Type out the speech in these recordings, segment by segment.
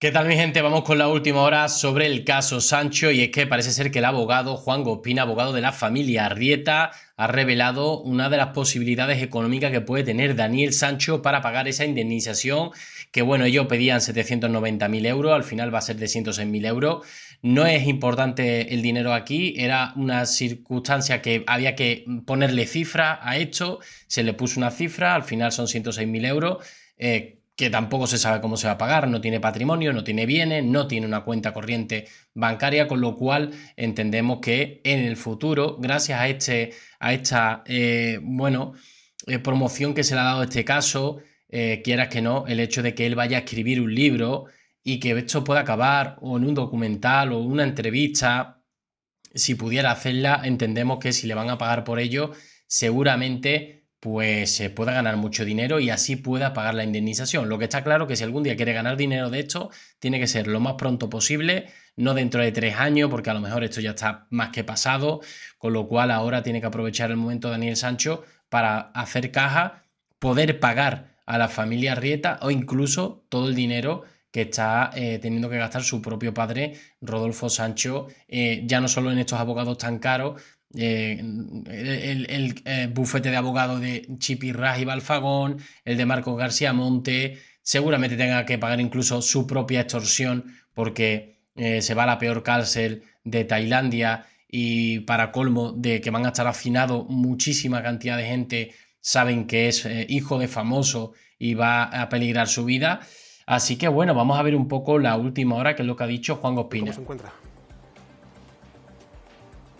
¿Qué tal mi gente? Vamos con la última hora sobre el caso Sancho y es que parece ser que el abogado Juan Gospina, abogado de la familia Rieta, ha revelado una de las posibilidades económicas que puede tener Daniel Sancho para pagar esa indemnización, que bueno, ellos pedían 790.000 euros, al final va a ser de 106.000 euros. No es importante el dinero aquí, era una circunstancia que había que ponerle cifra a esto, se le puso una cifra, al final son 106.000 euros. Eh, que tampoco se sabe cómo se va a pagar, no tiene patrimonio, no tiene bienes, no tiene una cuenta corriente bancaria, con lo cual entendemos que en el futuro, gracias a, este, a esta eh, bueno, eh, promoción que se le ha dado a este caso, eh, quieras que no, el hecho de que él vaya a escribir un libro y que esto pueda acabar o en un documental o una entrevista, si pudiera hacerla, entendemos que si le van a pagar por ello, seguramente pues se eh, pueda ganar mucho dinero y así pueda pagar la indemnización. Lo que está claro que si algún día quiere ganar dinero de esto, tiene que ser lo más pronto posible, no dentro de tres años, porque a lo mejor esto ya está más que pasado, con lo cual ahora tiene que aprovechar el momento Daniel Sancho para hacer caja, poder pagar a la familia Rieta o incluso todo el dinero que está eh, teniendo que gastar su propio padre, Rodolfo Sancho, eh, ya no solo en estos abogados tan caros, eh, eh, el, eh, bufete de abogado de Chipi y Balfagón, el de Marcos García Monte, seguramente tenga que pagar incluso su propia extorsión porque se va a la peor cárcel de Tailandia y para colmo de que van a estar afinados muchísima cantidad de gente, saben que es hijo de famoso y va a peligrar su vida. Así que bueno, vamos a ver un poco la última hora, que es lo que ha dicho Juan Gospina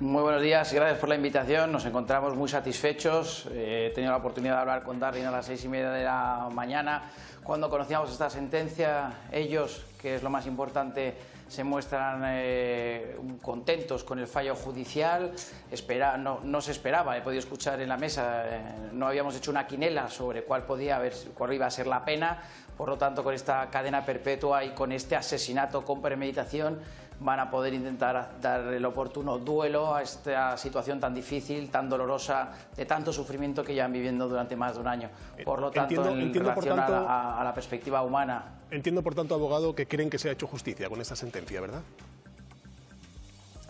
muy buenos días, y gracias por la invitación. Nos encontramos muy satisfechos. Eh, he tenido la oportunidad de hablar con Darwin a las seis y media de la mañana. Cuando conocíamos esta sentencia, ellos, que es lo más importante, se muestran eh, contentos con el fallo judicial. Espera, no, se esperaba, he podido escuchar en la mesa, eh, no habíamos hecho una quinela sobre cuál, podía haber, cuál iba a ser la pena. Por lo tanto, con esta cadena perpetua y con este asesinato con premeditación, van a poder intentar dar el oportuno duelo a esta situación tan difícil, tan dolorosa, de tanto sufrimiento que llevan viviendo durante más de un año. Por lo tanto, entiendo, en relación por tanto, a, la perspectiva humana. Entiendo, por tanto, abogado, que creen que se ha hecho justicia con esta sentencia, ¿verdad?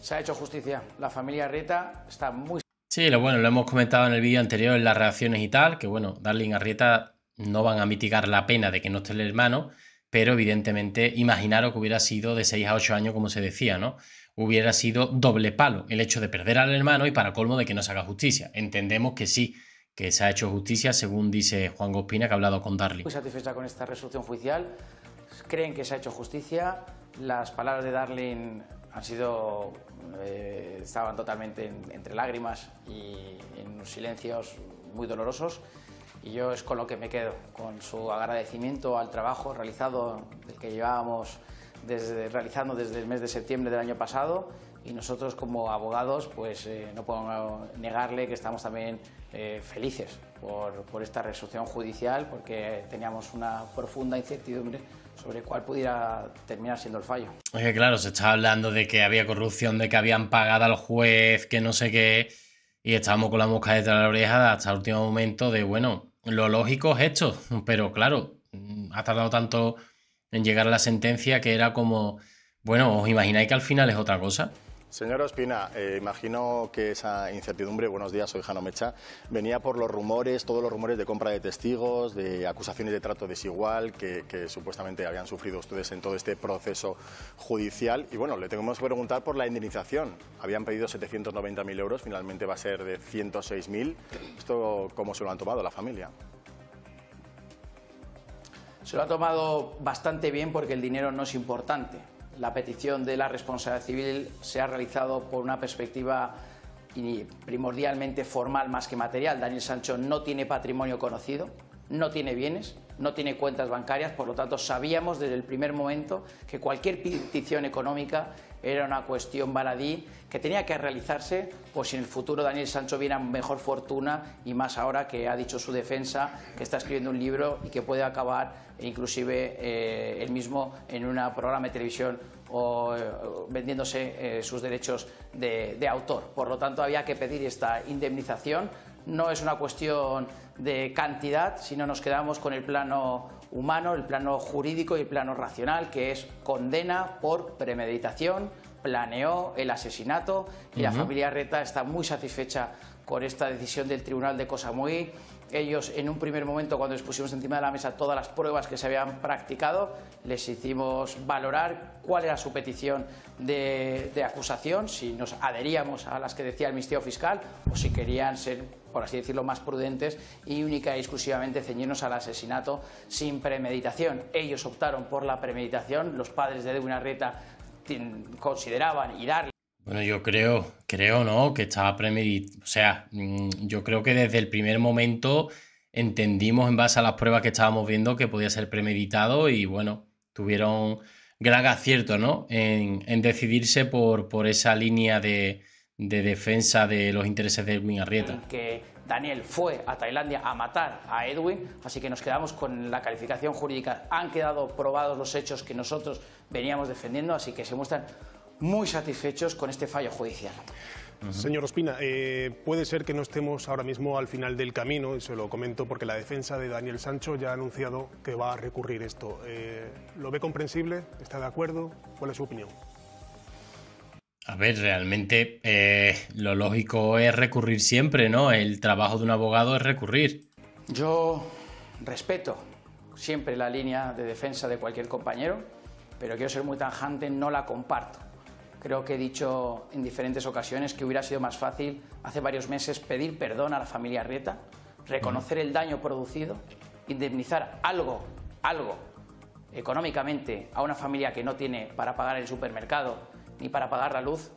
Se ha hecho justicia. La familia Rieta está muy... Sí, lo bueno, lo hemos comentado en el vídeo anterior, en las reacciones y tal, que bueno, Darling Arrieta no van a mitigar la pena de que no esté el hermano, pero evidentemente imaginaros que hubiera sido de seis a ocho años, como se decía, ¿no? Hubiera sido doble palo el hecho de perder al hermano y para colmo de que no se haga justicia. Entendemos que sí, que se ha hecho justicia, según dice Juan Gospina, que ha hablado con Darling. Muy satisfecha con esta resolución judicial. Creen que se ha hecho justicia. Las palabras de Darling han sido. Eh, estaban totalmente entre lágrimas y en silencios muy dolorosos. Y yo es con lo que me quedo, con su agradecimiento al trabajo realizado que llevábamos desde, realizando desde el mes de septiembre del año pasado y nosotros como abogados pues eh, no podemos negarle que estamos también eh, felices por, por, esta resolución judicial porque teníamos una profunda incertidumbre sobre cuál pudiera terminar siendo el fallo. Es que claro, se está hablando de que había corrupción, de que habían pagado al juez, que no sé qué, y estábamos con la mosca detrás de la oreja hasta el último momento de, bueno, lo lógico es esto, pero claro, ha tardado tanto en llegar a la sentencia que era como, bueno, os imagináis que al final es otra cosa. Señora Ospina, eh, imagino que esa incertidumbre, buenos días, soy Jano Mecha, venía por los rumores, todos los rumores de compra de testigos, de acusaciones de trato desigual que, supuestamente habían sufrido ustedes en todo este proceso judicial. Y bueno, le tenemos que preguntar por la indemnización. Habían pedido 790.000 euros, finalmente va a ser de 106.000. ¿Esto cómo se lo han tomado la familia? Se lo ha tomado bastante bien porque el dinero no es importante la petición de la responsabilidad civil se ha realizado por una perspectiva primordialmente formal más que material. Daniel Sancho no tiene patrimonio conocido, no tiene bienes, no tiene cuentas bancarias, por lo tanto sabíamos desde el primer momento que cualquier petición económica era una cuestión baladí que tenía que realizarse, pues si en el futuro Daniel Sancho viera mejor fortuna y más ahora que ha dicho su defensa, que está escribiendo un libro y que puede acabar inclusive eh, él mismo en un programa de televisión o eh, vendiéndose eh, sus derechos de autor. Por lo tanto, había que pedir esta indemnización. No es una cuestión de cantidad, si no nos quedamos con el plano humano, el plano jurídico y el plano racional, que es condena por premeditación, planeó el asesinato y la familia Reta está muy satisfecha con esta decisión del Tribunal de Cosamuí. Ellos, en un primer momento, cuando les pusimos encima de la mesa todas las pruebas que se habían practicado, les hicimos valorar cuál era su petición de, acusación, si nos adheríamos a las que decía el Ministerio Fiscal o si querían ser, por así decirlo, más prudentes y única y exclusivamente ceñirnos al asesinato sin premeditación. Ellos optaron por la premeditación, los padres de Edwin Arrieta consideraban y darle. Bueno, yo creo, creo, ¿no? Que estaba premeditado. O sea, mm, yo creo que desde el primer momento entendimos en base a las pruebas que estábamos viendo que podía ser premeditado y bueno, tuvieron gran acierto, ¿no? En, decidirse por, esa línea de, de defensa de los intereses de Edwin Arrieta. Que Daniel fue a Tailandia a matar a Edwin, así que nos quedamos con la calificación jurídica. Han quedado probados los hechos que nosotros veníamos defendiendo, así que se muestran muy satisfechos con este fallo judicial. Señor Ospina, eh, puede ser que no estemos ahora mismo al final del camino, y se lo comento porque la defensa de Daniel Sancho ya ha anunciado que va a recurrir esto. Eh, ¿Lo ve comprensible? ¿Está de acuerdo? ¿Cuál es su opinión? A ver, realmente eh, lo lógico es recurrir siempre, ¿no? El trabajo de un abogado es recurrir. Yo respeto siempre la línea de defensa de cualquier compañero, pero quiero ser muy tajante, no la comparto. Creo que he dicho en diferentes ocasiones que hubiera sido más fácil hace varios meses pedir perdón a la familia Rieta, reconocer el daño producido, indemnizar algo, algo económicamente a una familia que no tiene para pagar el supermercado ni para pagar la luz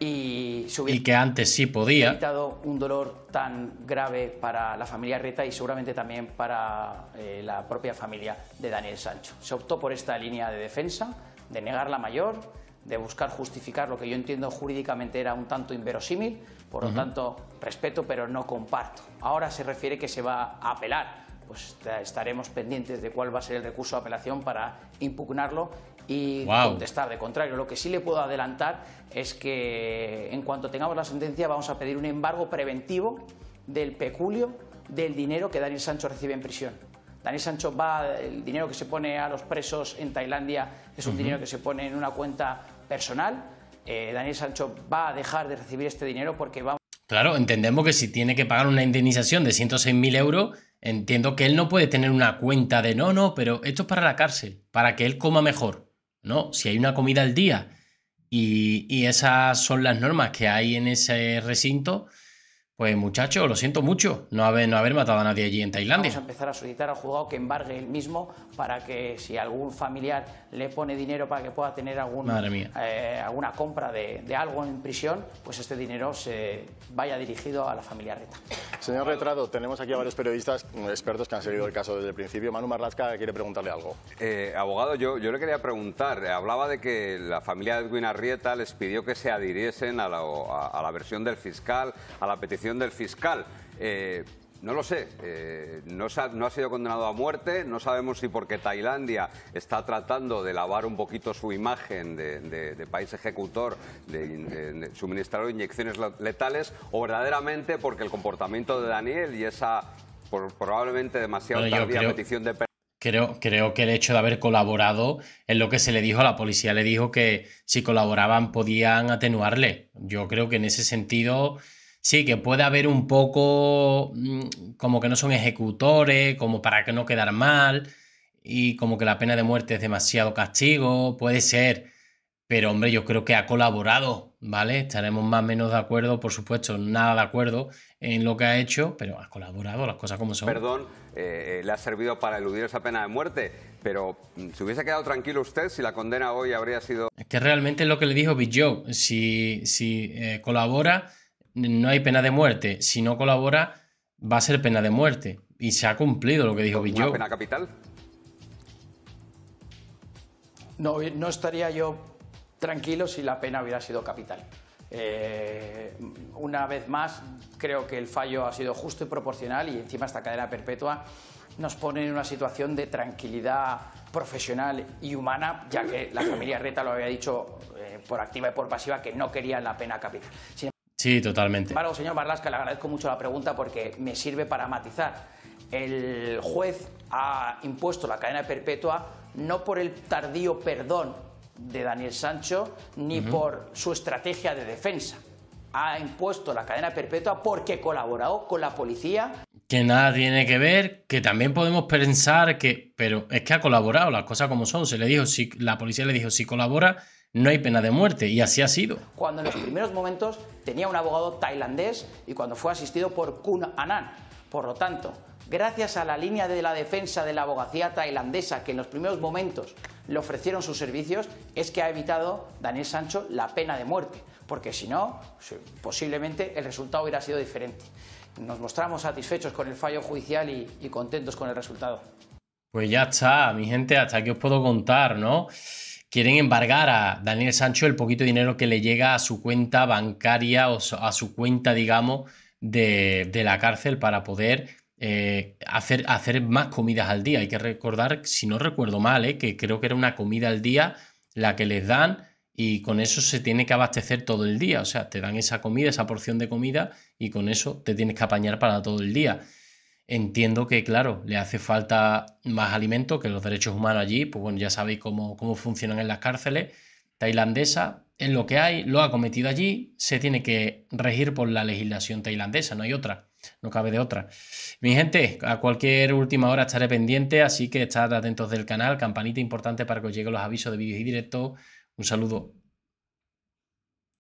y, y que antes sí podía. evitado un dolor tan grave para la familia Rieta y seguramente también para eh, la propia familia de Daniel Sancho. Se optó por esta línea de defensa, de negar la mayor, de buscar justificar lo que yo entiendo jurídicamente era un tanto inverosímil, por lo tanto respeto pero no comparto. Ahora se refiere que se va a apelar, pues estaremos pendientes de cuál va a ser el recurso de apelación para impugnarlo y contestar de contrario. Lo que sí le puedo adelantar es que en cuanto tengamos la sentencia vamos a pedir un embargo preventivo del peculio del dinero que Daniel Sancho recibe en prisión. Daniel Sancho va, el dinero que se pone a los presos en Tailandia es un dinero que se pone en una cuenta personal, eh, Daniel Sancho va a dejar de recibir este dinero porque va... Claro, entendemos que si tiene que pagar una indemnización de 106.000 euros, entiendo que él no puede tener una cuenta de no, no, pero esto es para la cárcel, para que él coma mejor. No, si hay una comida al día y, y esas son las normas que hay en ese recinto, pues muchacho, lo siento mucho, no haber, no haber matado a nadie allí en Tailandia. Vamos a empezar a solicitar al juzgado que embargue él mismo para que si algún familiar le pone dinero para que pueda tener eh, alguna compra de, algo en prisión, pues este dinero se vaya dirigido a la familia Rieta. Señor Retrado, tenemos aquí a varios periodistas expertos que han seguido el caso desde el principio. Manu Marlasca quiere preguntarle algo. Eh, abogado, yo, yo le quería preguntar. Eh, hablaba de que la familia de Edwin Arrieta les pidió que se adhiriesen a la, a la versión del fiscal, a la petición del fiscal. Eh, no lo sé, eh, no, ha, sido condenado a muerte, no sabemos si porque Tailandia está tratando de lavar un poquito su imagen de, país ejecutor, de, suministrar inyecciones letales, o verdaderamente porque el comportamiento de Daniel y esa probablemente demasiado tardía petición de... Creo, creo, que el hecho de haber colaborado en lo que se le dijo a la policía. Le dijo que si colaboraban podían atenuarle. Yo creo que en ese sentido Sí, que puede haber un poco mm, como que no son ejecutores, como para que no quedar mal, y como que la pena de muerte es demasiado castigo, puede ser. Pero hombre, yo creo que ha colaborado, ¿vale? Estaremos más o menos de acuerdo, por supuesto, nada de acuerdo en lo que ha hecho, pero ha colaborado, las cosas como son. Perdón, eh, eh, le ha servido para eludir esa pena de muerte, pero mm, si hubiese quedado tranquilo usted si la condena hoy habría sido...? Es que realmente es lo que le dijo Big Joe, si, si eh, colabora no hay pena de muerte. Si no colabora, va a ser pena de muerte. Y se ha cumplido lo que dijo Villó. pena capital? Eh, no, estaría yo tranquilo si la pena hubiera sido capital. Eh, una vez más, creo que el fallo ha sido justo y proporcional y encima esta cadena perpetua nos pone en una situación de tranquilidad profesional y humana, ya que la familia Reta lo había dicho eh, por activa y por pasiva que no querían la pena capital. Sí, totalmente. claro señor Barlasca, le agradezco mucho la pregunta porque me sirve para matizar. El juez ha impuesto la cadena perpetua no por el tardío perdón de Daniel Sancho ni por su estrategia de defensa. Ha impuesto la cadena perpetua porque colaboró con la policía. Que nada tiene que ver, que también podemos pensar que, pero es que ha colaborado, las cosas como son. Se le dijo, si la policía le dijo, si colabora, no hay pena de muerte, y así ha sido. Cuando en los primeros momentos tenía un abogado tailandés y cuando fue asistido por Kun Anan. Por lo tanto, gracias a la línea de la defensa de la abogacía tailandesa que en los primeros momentos le ofrecieron sus servicios, es que ha evitado Daniel Sancho la pena de muerte, porque si no, posiblemente el resultado hubiera sido diferente. Nos mostramos satisfechos con el fallo judicial y, contentos con el resultado. Pues ya está, mi gente, hasta aquí os puedo contar, ¿no? quieren embargar a Daniel Sancho el poquito dinero que le llega a su cuenta bancaria o a su cuenta, digamos, de, la cárcel para poder eh, hacer, hacer más comidas al día. Hay que recordar, si no recuerdo mal, eh, que creo que era una comida al día la que les dan y con eso se tiene que abastecer todo el día. O sea, te dan esa comida, esa porción de comida y con eso te tienes que apañar para todo el día entiendo que, claro, le hace falta más alimento que los derechos humanos allí, pues bueno, ya sabéis cómo, cómo funcionan en las cárceles tailandesa, en lo que hay, lo ha cometido allí, se tiene que regir por la legislación tailandesa, no hay otra, no cabe de otra. Mi gente, a cualquier última hora estaré pendiente, así que estad atentos del canal, campanita importante para que os lleguen los avisos de vídeos y directos. Un saludo.